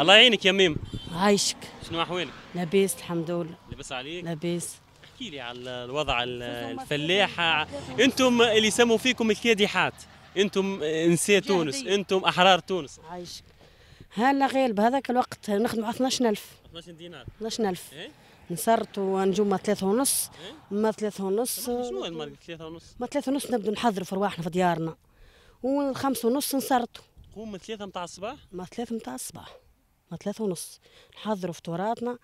الله يعينك يا ميم عايشك شنو احوالك لاباس الحمد لله لاباس عليك لاباس احكي لي على الوضع الفلاحه انتم اللي يسموا فيكم الكادحات انتم نساء تونس انتم احرار تونس عايشك هلا غالب هذاك الوقت نخدم 12000 12 دينار 12000 إيه؟ نصرت ونجوم ثلاثة ونص إيه؟ ما ثلاثة ونص شنو المارك ثلاثة ونص ما ثلاثة ونص نبدو نحضروا في رواحنا في ديارنا والخمسة ونص نصرتوا قوم ثلاثة متاع الصباح؟ ما ثلاثة متاع الصباح ثلاثة ونص نحضروا فطوراتنا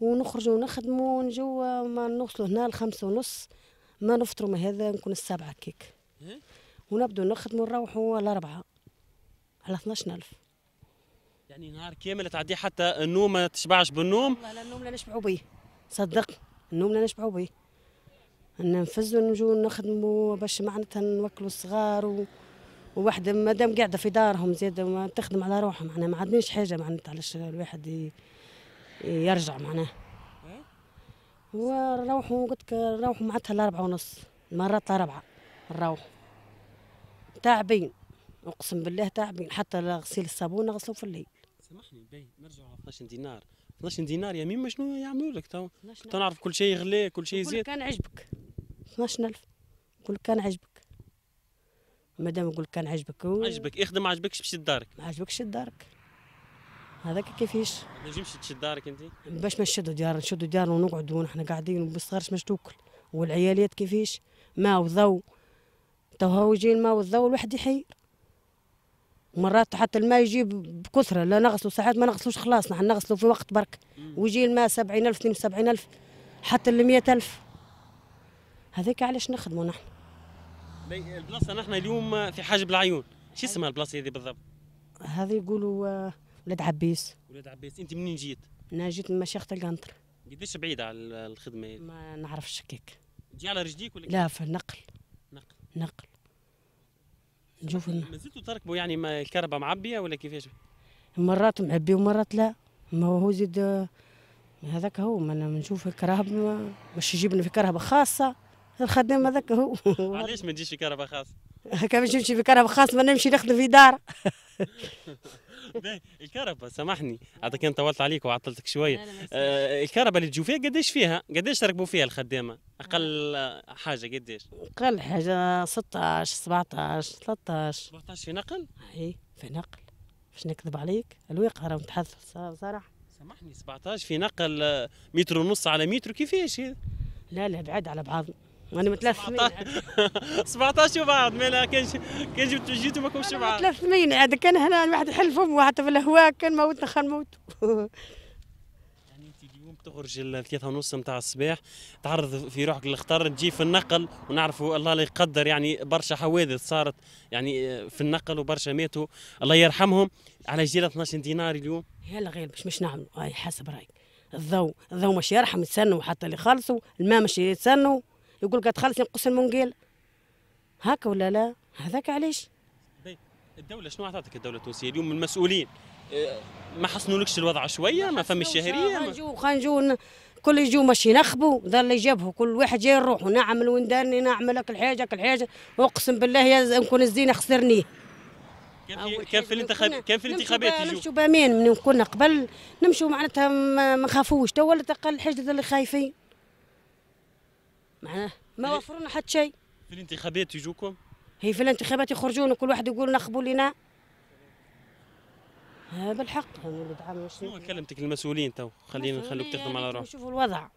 ونخرجوا نخدموا ونجوا ما نوصلوا هنا الخمسة ونص ما نفطروا ما هذا نكون السبعة كيك إيه؟ ونبدو نخدموا نروحوا الأربعة على 12000 يعني نهار كامل تعدي حتى النوم ما تشبعش بالنوم لا النوم لا نشبعوا بيه صدق النوم لا نشبعوا بيه ننفذوا نجوا نخدموا باش معناتها نوكلوا الصغار و... وواحدة مادام قاعدة في دارهم زيد ما تخدم على روحها معناها ما عندناش حاجة معناتها علاش الواحد يرجع معناها إيه؟ وروحوا قلت لك روحوا معناتها الأربعة ونص مرات الأربعة نروح تعبين أقسم بالله تعبين حتى غسيل الصابون غسلوا في الليل سامحني باهي نرجعوا 12 دينار 12 دينار يمين ما شنو يعملوا لك تو نعرف كل شيء غلى كل شيء زاد كان عجبك 12000 كل كان عجبك إيه، ما دام نقول كان عجبك و... عجبك يخدم ما عجبكش مشي لدارك ما عجبكش لدارك هذاك كيفاش ما نجمش تشد دارك انت باش ما نشدو ديار نشدو ديار ونقعدو ونحنا قاعدين وبالصغارش مش توكل والعيالات كيفاش ما وضو تو يجي الماء والضو الواحد يحير مرات حتى الماء يجي بكثره لا نغسلو ساعات ما نغسلوش خلاص نحن نغسلو في وقت برك ويجي الماء سبعين ألف اثنين وسبعين ألف حتى ل ألف هذاك علاش نخدمو نحن البلاصه نحن اليوم في حاجب العيون شو اسمها البلاصه هذه بالضبط هذه يقولوا آه، ولاد عبيس ولاد عبيس انت منين جيت انا جيت من مشيخه القنطر قديش بعيده على الخدمه هذه ما نعرفش كيك تجي على رجليك ولا لا في النقل نقل نقل نشوف ما زلتوا تركبوا يعني ما الكهرباء معبيه ولا كيفاش مرات معبي ومرات لا ما هو زيد آه، هذاك هو ما نشوف الكرهب مش يجيبنا في كرهبه خاصه الخدام هذاك هو علاش ما تجيش في كهرباء خاص؟ هكا باش نمشي في كهرباء خاص ما نمشي نخدم في دار الكهرباء سامحني عطاك انا طولت عليك وعطلتك شويه آه، الكهرباء اللي تجوا فيها قداش فيها؟ قداش تركبوا فيها الخدامه؟ اقل حاجه قداش؟ اقل حاجه 16 17 13 17 في نقل؟ اي في نقل باش نكذب عليك الواقع راه متحذف صراحه سامحني 17 في نقل آه، متر ونص على متر كيفاش هذا؟ لا لا بعد على بعض انا متلف 17 وبعض ما انا كان كان جبت جيت وما كنتش بعض متلف عاد كان هنا الواحد يحل فمه وحتى في الهواء كان موتنا خان موت يعني انت اليوم تخرج الثلاثة ونص نتاع الصباح تعرض في روحك للخطر تجي في النقل ونعرفوا الله لا يقدر يعني برشا حوادث صارت يعني في النقل وبرشا ماتوا الله يرحمهم على جيرة 12 دينار اليوم يلا غير باش مش نعملوا هاي حسب رايك الضوء الضوء مش يرحم يتسنوا حتى اللي خلصوا الماء مش يتسنوا يقول لك خلص نقص المنقيل هكا ولا لا هذاك علاش الدولة شنو عطاتك الدولة التونسية اليوم من المسؤولين اه، ما حسنولكش الوضع شوية ما فمش شهرية خنجو خنجو كل يجوا ماشي ينخبوا ذا اللي جابه كل واحد جاي نروح ونعمل ونداني نعمل لك الحاجة هاك الحاجة اقسم بالله نكون الزينة خسرني كان في الانتخاب كان في الانتخابات يجوا نمشوا بامين من كنا قبل نمشوا معناتها ما نخافوش تو ولا تقل حاجة اللي خايفين معناه ما وفرونا حتى شيء في الانتخابات يجوكم هي في الانتخابات يخرجون وكل واحد يقول نخبوا لنا ها بالحق دعموا شنو كلمتك للمسؤولين تو خلينا نخلوك تخدم على يعني روحك شوفوا الوضع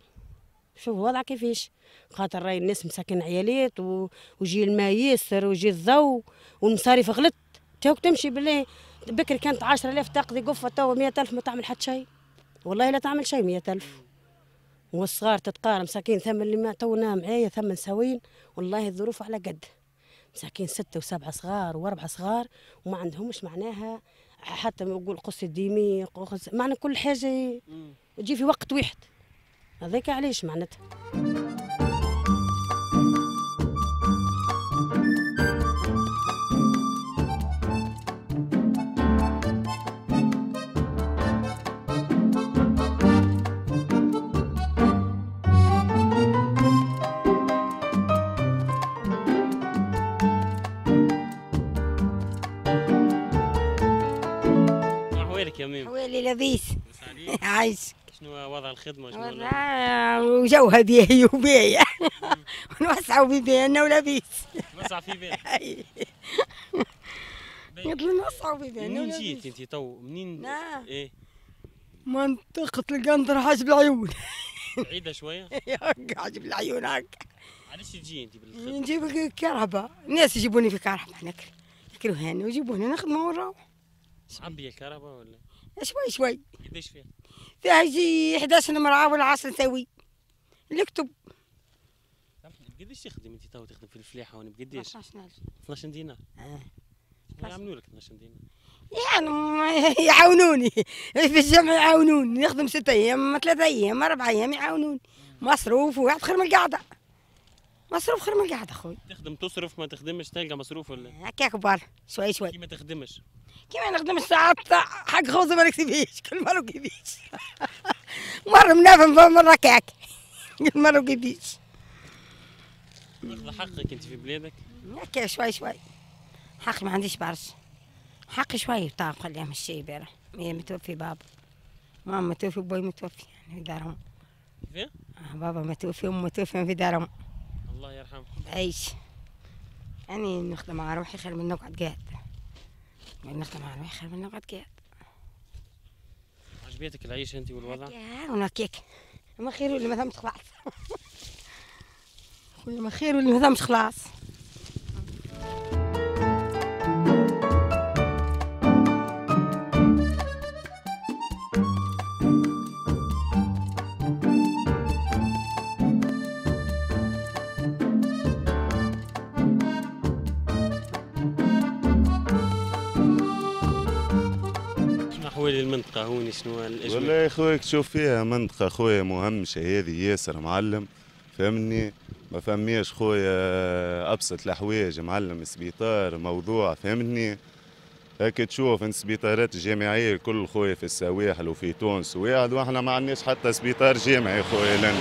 شوفوا الوضع كيفاش خاطر راي الناس مساكن عيالات و... وجي الماء ياسر وجي الضو والمصاريف غلط توك تمشي بالله بكري كانت 10000 تقضي قفه تو 100000 ما تعمل حتى شيء والله لا تعمل شيء 100000 والصغار تتقارن مساكين ثم اللي ما تونا معايا ثم سوين والله الظروف على قد مساكين ستة وسبعة صغار وأربعة صغار وما عندهمش معناها حتى نقول قص الديمي قص معنى كل حاجة تجي في وقت واحد هذاك علاش معناتها لاباس عايشك شنو وضع الخدمه شنو وجوها بيه وبيا نوسعوا في بينا ولاباس نوسع في له نوسعوا في بيه منين جيت انت تو منين ايه منطقة القندر حاجب العيون بعيدة شوية؟ هكا حاجب العيون هكا علاش تجي انت بالخدمة؟ نجيب كهرباء، الناس يجيبوني في كهرباء ناكل ياكلوهاني ويجيبوني نخدموا ونروح شعبية الكهرباء ولا؟ شوي شوي قديش فيها؟ فيها يجي 11 مرأة ولا 10 سوي نكتب قديش تخدم انت تو تخدم في الفلاحة هون بقديش؟ 12000 12 دينار اه يعملوا لك 12 دينار يعني يعاونوني في الجمع يعاونوني نخدم ست ايام ثلاث ايام اربع ايام يعاونوني مصروف وقاعد خير من القعده مصروف خير من قاعد اخوي تخدم تصرف ما تخدمش تلقى مصروف ولا هكا كبار شوي شوي كي ما تخدمش كي ما نخدمش ساعات حق خوزه ما نكتبيش كل مره ما مره منافن مره كاك كل مره ما تاخذ حقك انت في بلادك هكا شوي شوي حق ما عنديش برشا حق شوي طاب خليها مشي برا متوفي بابا ماما متوفي بوي متوفي يعني في دارهم آه بابا متوفي وام متوفي في دارهم يرحمكم عيش أنا نخدم على روحي خير من نقعد قاعد نخدم على روحي خير من نقعد قاعد عجبتك العيش أنت والوضع؟ ونكيك ما خير ولا ما ثمش خلاص خويا ما خير ولا ما ثمش خلاص المنطقه شنو الاجمل والله خويا تشوف فيها منطقه خويا مهمشه هذه ياسر معلم فهمني ما فهميش خويا آه، ابسط الحوايج معلم سبيطار موضوع فهمني هاك تشوف ان السبيطارات الجامعيه الكل خويا في السواحل وفي تونس ويعد واحنا ما عندناش حتى سبيطار جامعي خويا لنا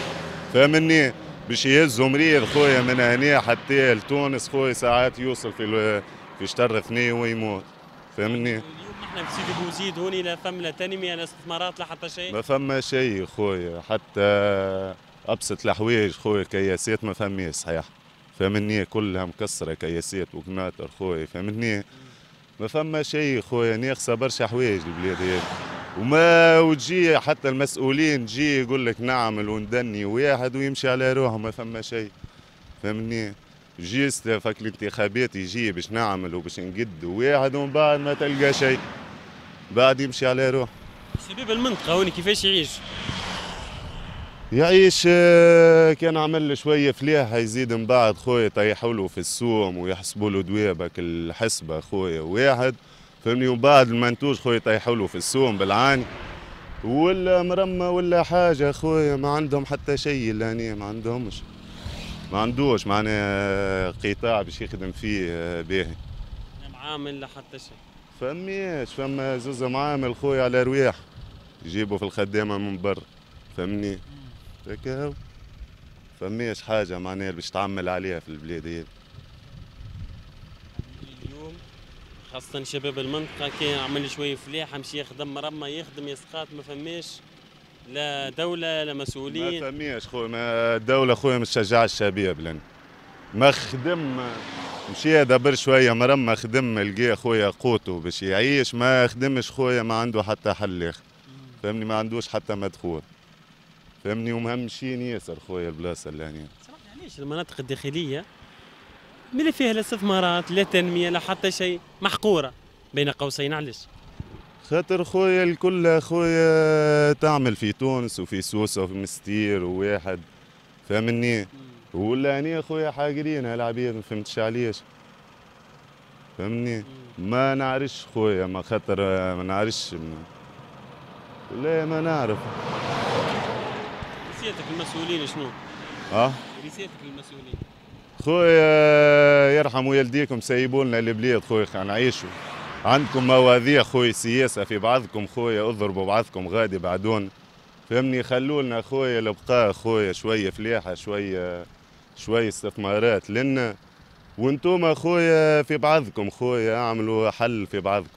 فهمني باش يهزوا مريض خويا من هنا حتى لتونس خويا ساعات يوصل في في شطر ثنيه ويموت فهمني نحن في سيدي بوزيد هوني لا فم لا تنميه لا استثمارات لا حتى شيء ما فما شيء خويا حتى ابسط الحوايج خويا كياسات ما فماش صحيح فهمني كلها مكسره كياسات وقناطر خويا فهمني ما فما شيء خويا ناقصه برشا حوايج البلاد هذه وما وتجي حتى المسؤولين تجي يقول لك نعمل وندني واحد ويمشي على روحه ما فما شيء فهمني جيست فك الانتخابات يجي باش نعمل وباش نقد واحد ومن بعد ما تلقى شيء بعد يمشي على روح شباب المنطقه هون كيفاش يعيش؟ يعيش آه، كان عمل شويه فلاحه يزيد من بعد خويا طيحوا له في السوم ويحسبوا له دوابك الحسبه خويا واحد فهمني ومن بعد المنتوج خويا طيحوا له في السوم بالعاني ولا مرمى ولا حاجه خويا ما عندهم حتى شيء لهنا ما عندهمش ما عندوش معنا آه، قطاع باش يخدم فيه آه، باهي معامل لا حتى شيء فماش فما زوز معامل خويا على رواح يجيبوا في الخدامه من برا فهمني هكا فماش حاجه معناها باش تعمل عليها في البلاد هذه اليوم خاصة شباب المنطقة كي عمل شوية فلاحة مشي يخدم رما يخدم يسقاط ما فماش لا دوله لا مسؤولين ما فهميش خويا ما الدوله خويا ما تشجعش الشباب لنا ما خدم مشي دبر شويه مرمى خدم لقى خويا قوته باش يعيش ما خدمش خويا ما عنده حتى حل اخر فهمني ما عندوش حتى مدخول فهمني ومهمشين ياسر خويا البلاصه اللي هنا علاش يعني المناطق الداخليه ما فيها لا استثمارات لا تنميه لا حتى شيء محقوره بين قوسين علاش خاطر خويا الكل خويا تعمل في تونس وفي سوسه وفي مستير وواحد فهمني ولا هني خويا حاقرين هالعباد ما فهمتش علاش فهمني ما نعرفش خويا ما خاطر ما نعرفش لا ما نعرف رسالتك المسؤولين شنو؟ اه رسالتك المسؤولين خويا يرحم والديكم سيبولنا البلاد خويا نعيشوا عندكم مواضيع خويا سياسه في بعضكم خويا اضربوا بعضكم غادي بعدون فهمني خلوا لنا خويا البقاء خويا شويه فلاحه شويه شويه استثمارات لنا وانتم خويا في بعضكم خويا اعملوا حل في بعضكم